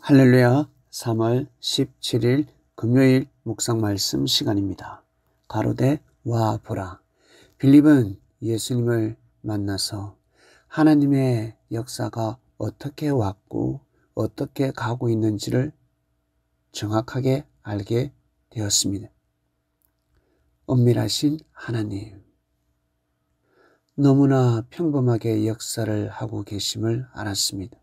할렐루야 3월 17일 금요일 묵상 말씀 시간입니다. 가로대와 보라. 빌립은 예수님을 만나서 하나님의 역사가 어떻게 왔고 어떻게 가고 있는지를 정확하게 알게 되었습니다. 엄밀하신 하나님. 너무나 평범하게 역사를 하고 계심을 알았습니다.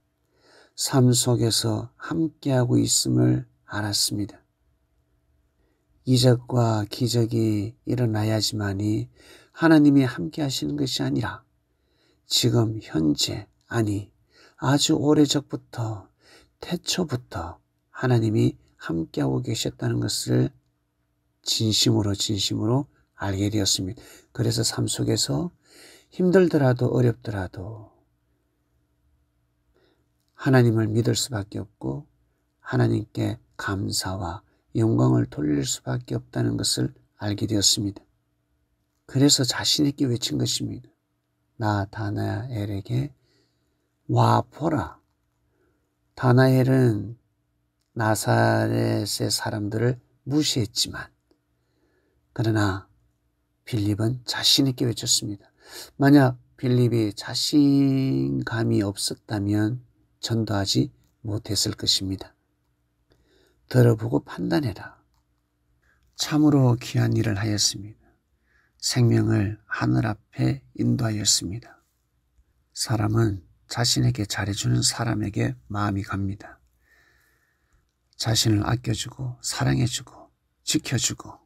삶 속에서 함께하고 있음을 알았습니다. 이적과 기적이 일어나야지만이 하나님이 함께 하시는 것이 아니라 지금 현재 아니 아주 오래전부터 태초부터 하나님이 함께하고 계셨다는 것을 진심으로 진심으로 알게 되었습니다. 그래서 삶 속에서 힘들더라도 어렵더라도 하나님을 믿을 수밖에 없고 하나님께 감사와 영광을 돌릴 수밖에 없다는 것을 알게 되었습니다. 그래서 자신있게 외친 것입니다. 나 다나엘에게 와 보라. 다나엘은 나사렛의 사람들을 무시했지만 그러나 빌립은 자신있게 외쳤습니다. 만약 빌립이 자신감이 없었다면 전도하지 못했을 것입니다. 들어보고 판단해라. 참으로 귀한 일을 하였습니다. 생명을 하늘 앞에 인도하였습니다. 사람은 자신에게 잘해주는 사람에게 마음이 갑니다. 자신을 아껴주고 사랑해주고 지켜주고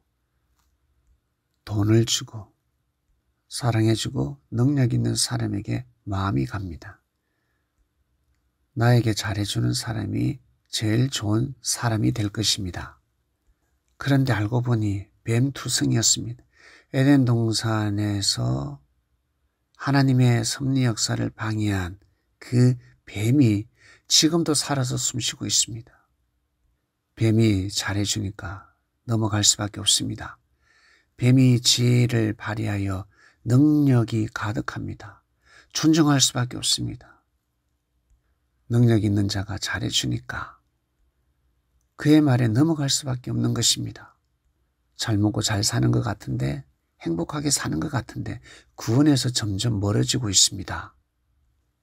돈을 주고 사랑해주고 능력 있는 사람에게 마음이 갑니다. 나에게 잘해주는 사람이 제일 좋은 사람이 될 것입니다. 그런데 알고 보니 뱀투성이었습니다. 에덴 동산에서 하나님의 섭리 역사를 방해한 그 뱀이 지금도 살아서 숨쉬고 있습니다. 뱀이 잘해주니까 넘어갈 수밖에 없습니다. 뱀이 지혜를 발휘하여 능력이 가득합니다. 존중할 수밖에 없습니다. 능력 있는 자가 잘해주니까 그의 말에 넘어갈 수밖에 없는 것입니다. 잘 먹고 잘 사는 것 같은데 행복하게 사는 것 같은데 구원에서 점점 멀어지고 있습니다.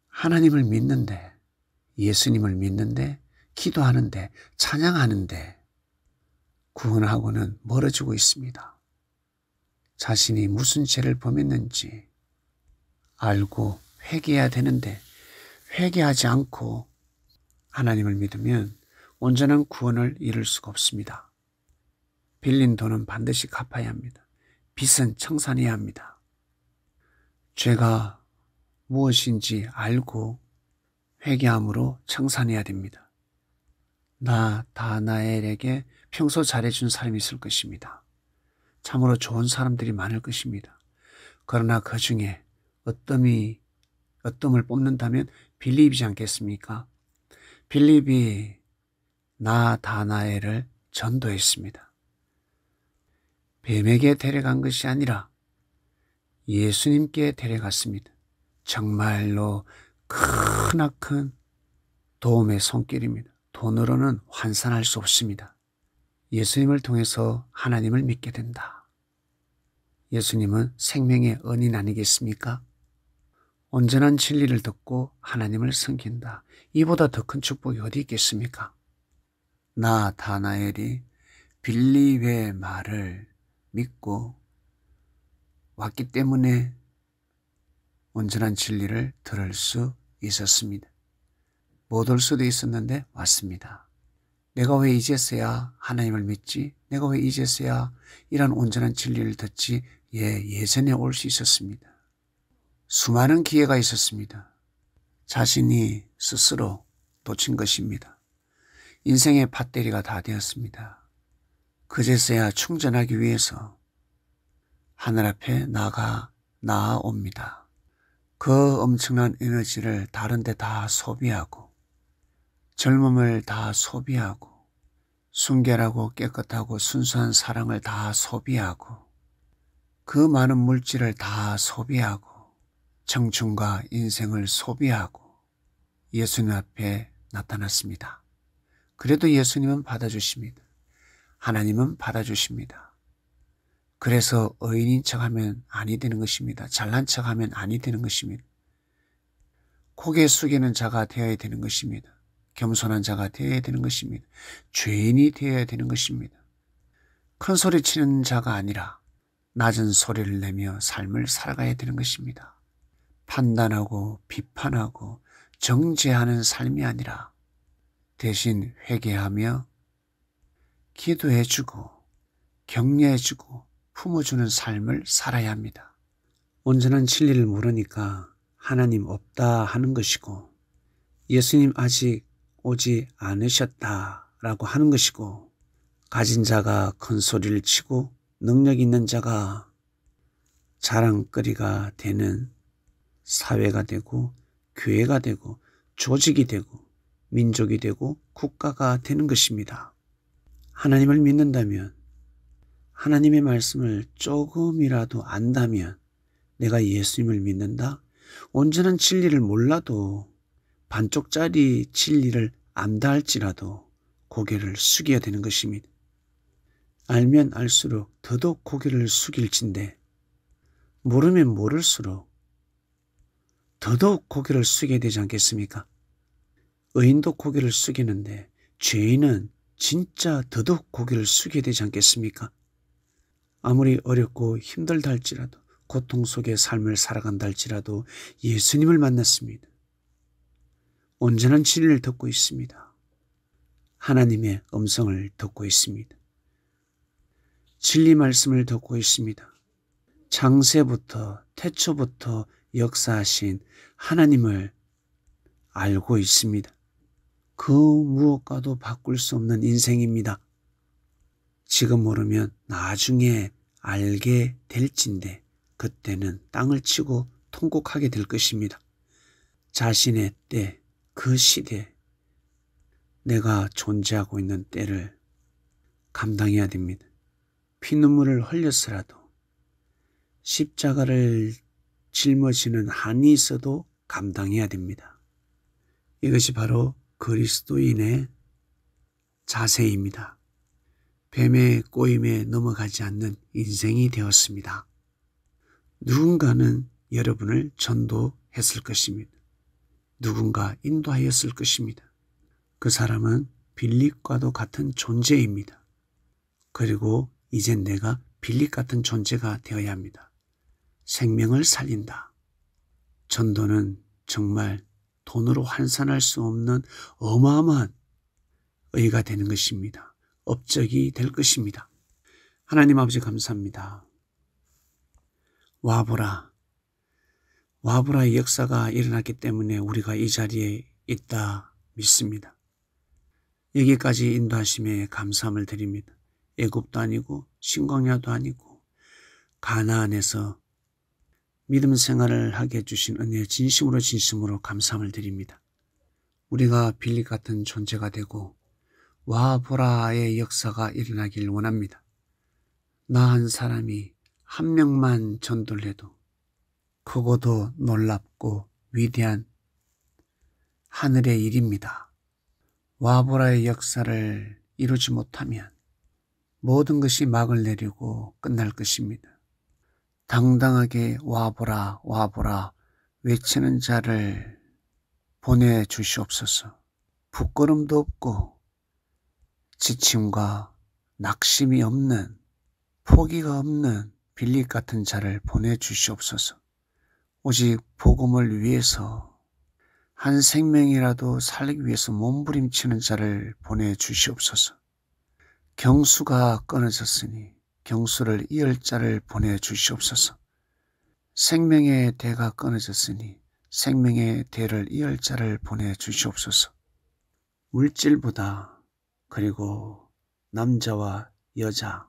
하나님을 믿는데 예수님을 믿는데 기도하는데 찬양하는데 구원하고는 멀어지고 있습니다. 자신이 무슨 죄를 범했는지 알고 회개해야 되는데 회개하지 않고 하나님을 믿으면 온전한 구원을 이룰 수가 없습니다. 빌린 돈은 반드시 갚아야 합니다. 빚은 청산해야 합니다. 죄가 무엇인지 알고 회개함으로 청산해야 됩니다. 나 다나엘에게 평소 잘해준 사람이 있을 것입니다. 참으로 좋은 사람들이 많을 것입니다. 그러나 그 중에 어떤 이 어떤 을 뽑는다면 빌립이지 않겠습니까? 빌립이 나다나엘을 전도했습니다. 뱀에게 데려간 것이 아니라 예수님께 데려갔습니다. 정말로 크나큰 도움의 손길입니다. 돈으로는 환산할 수 없습니다. 예수님을 통해서 하나님을 믿게 된다. 예수님은 생명의 은인 아니겠습니까? 온전한 진리를 듣고 하나님을 섬긴다. 이보다 더 큰 축복이 어디 있겠습니까? 나 다나엘이 빌리의 말을 믿고 왔기 때문에 온전한 진리를 들을 수 있었습니다. 못 올 수도 있었는데 왔습니다. 내가 왜 이제서야 하나님을 믿지? 내가 왜 이제서야 이런 온전한 진리를 듣지? 예, 예전에 올 수 있었습니다. 수많은 기회가 있었습니다. 자신이 스스로 놓친 것입니다. 인생의 밧데리가 다 되었습니다. 그제서야 충전하기 위해서 하늘 앞에 나가 나아옵니다. 그 엄청난 에너지를 다른데 다 소비하고 젊음을 다 소비하고 순결하고 깨끗하고 순수한 사랑을 다 소비하고 그 많은 물질을 다 소비하고 청춘과 인생을 소비하고 예수님 앞에 나타났습니다. 그래도 예수님은 받아주십니다. 하나님은 받아주십니다. 그래서 의인인 척하면 아니 되는 것입니다. 잘난 척하면 아니 되는 것입니다. 고개 숙이는 자가 되어야 되는 것입니다. 겸손한 자가 되어야 되는 것입니다. 죄인이 되어야 되는 것입니다. 큰 소리 치는 자가 아니라 낮은 소리를 내며 삶을 살아가야 되는 것입니다. 판단하고 비판하고 정죄하는 삶이 아니라 대신 회개하며 기도해주고 격려해주고 품어주는 삶을 살아야 합니다. 온전한 진리를 모르니까 하나님 없다 하는 것이고 예수님 아직 오지 않으셨다 라고 하는 것이고 가진 자가 큰 소리를 치고 능력 있는 자가 자랑거리가 되는 사회가 되고 교회가 되고 조직이 되고 민족이 되고 국가가 되는 것입니다. 하나님을 믿는다면 하나님의 말씀을 조금이라도 안다면 내가 예수님을 믿는다? 온전한 진리를 몰라도 반쪽짜리 진리를 안다 할지라도 고개를 숙여야 되는 것입니다. 알면 알수록 더더욱 고개를 숙일진데 모르면 모를수록 더더욱 고개를 숙여야 되지 않겠습니까? 의인도 고개를 숙이는데 죄인은 진짜 더더욱 고개를 숙여야 되지 않겠습니까? 아무리 어렵고 힘들다 할지라도 고통 속에 삶을 살아간다 할지라도 예수님을 만났습니다. 온전한 진리를 듣고 있습니다. 하나님의 음성을 듣고 있습니다. 진리 말씀을 듣고 있습니다. 장세부터 태초부터 역사하신 하나님을 알고 있습니다. 그 무엇과도 바꿀 수 없는 인생입니다. 지금 모르면 나중에 알게 될진데 그때는 땅을 치고 통곡하게 될 것입니다. 자신의 때, 그 시대, 내가 존재하고 있는 때를 감당해야 됩니다. 피눈물을 흘렸으라도 십자가를 짊어지는 한이 있어도 감당해야 됩니다. 이것이 바로 그리스도인의 자세입니다. 뱀의 꼬임에 넘어가지 않는 인생이 되었습니다. 누군가는 여러분을 전도했을 것입니다. 누군가 인도하였을 것입니다. 그 사람은 빌립과도 같은 존재입니다. 그리고 이젠 내가 빌립 같은 존재가 되어야 합니다. 생명을 살린다. 전도는 정말 돈으로 환산할 수 없는 어마어마한 의가 되는 것입니다. 업적이 될 것입니다. 하나님 아버지 감사합니다. 와보라. 와보라의 역사가 일어났기 때문에 우리가 이 자리에 있다 믿습니다. 여기까지 인도하심에 감사함을 드립니다. 애굽도 아니고 신광야도 아니고 가나안에서 믿음 생활을 하게 해주신 은혜에 진심으로 진심으로 감사함을 드립니다. 우리가 빌립 같은 존재가 되고 와 보라의 역사가 일어나길 원합니다. 나 한 사람이 한 명만 전도를 해도 크고도 놀랍고 위대한 하늘의 일입니다. 와보라의 역사를 이루지 못하면 모든 것이 막을 내리고 끝날 것입니다. 당당하게 와보라, 와보라 외치는 자를 보내주시옵소서. 부끄럼도 없고 지침과 낙심이 없는 포기가 없는 빌립 같은 자를 보내주시옵소서. 오직 복음을 위해서 한 생명이라도 살리기 위해서 몸부림치는 자를 보내주시옵소서. 경수가 끊어졌으니 경수를 이을 자를 보내주시옵소서. 생명의 대가 끊어졌으니 생명의 대를 이을 자를 보내주시옵소서. 물질보다 그리고 남자와 여자,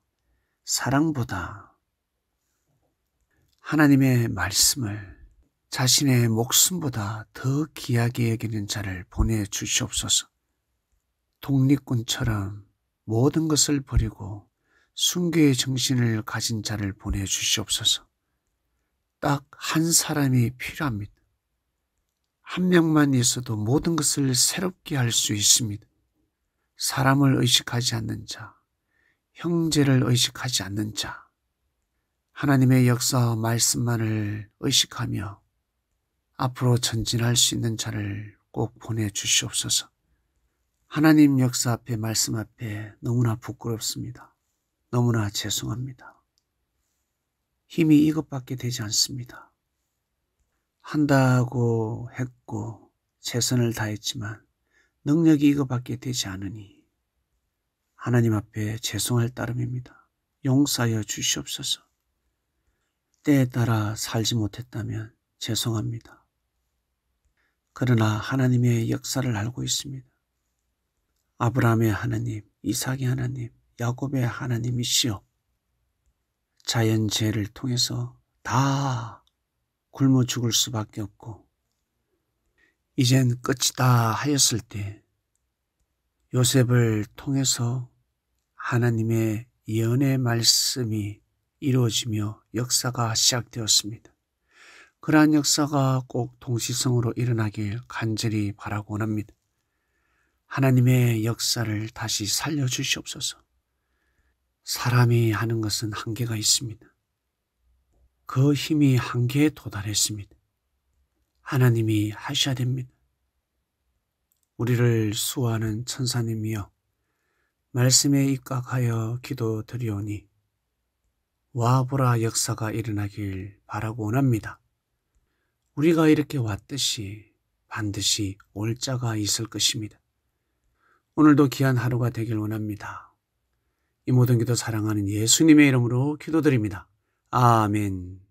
사랑보다 하나님의 말씀을 자신의 목숨보다 더 귀하게 여기는 자를 보내주시옵소서. 독립군처럼 모든 것을 버리고 순교의 정신을 가진 자를 보내주시옵소서. 딱 한 사람이 필요합니다. 한 명만 있어도 모든 것을 새롭게 할 수 있습니다. 사람을 의식하지 않는 자, 형제를 의식하지 않는 자, 하나님의 역사 말씀만을 의식하며 앞으로 전진할 수 있는 자를 꼭 보내주시옵소서. 하나님 역사 앞에 말씀 앞에 너무나 부끄럽습니다. 너무나 죄송합니다. 힘이 이것밖에 되지 않습니다. 한다고 했고 최선을 다했지만 능력이 이것밖에 되지 않으니 하나님 앞에 죄송할 따름입니다. 용서하여 주시옵소서. 때에 따라 살지 못했다면 죄송합니다. 그러나 하나님의 역사를 알고 있습니다. 아브라함의 하나님, 이삭의 하나님, 야곱의 하나님이시여 자연재해를 통해서 다 굶어 죽을 수밖에 없고 이젠 끝이다 하였을 때 요셉을 통해서 하나님의 예언의 말씀이 이루어지며 역사가 시작되었습니다. 그러한 역사가 꼭 동시성으로 일어나길 간절히 바라고 원합니다. 하나님의 역사를 다시 살려주시옵소서. 사람이 하는 것은 한계가 있습니다. 그 힘이 한계에 도달했습니다. 하나님이 하셔야 됩니다. 우리를 수호하는 천사님이여 말씀에 입각하여 기도드리오니 와보라 역사가 일어나길 바라고 원합니다. 우리가 이렇게 왔듯이 반드시 올 자가 있을 것입니다. 오늘도 귀한 하루가 되길 원합니다. 이 모든 기도 사랑하는 예수님의 이름으로 기도드립니다. 아멘.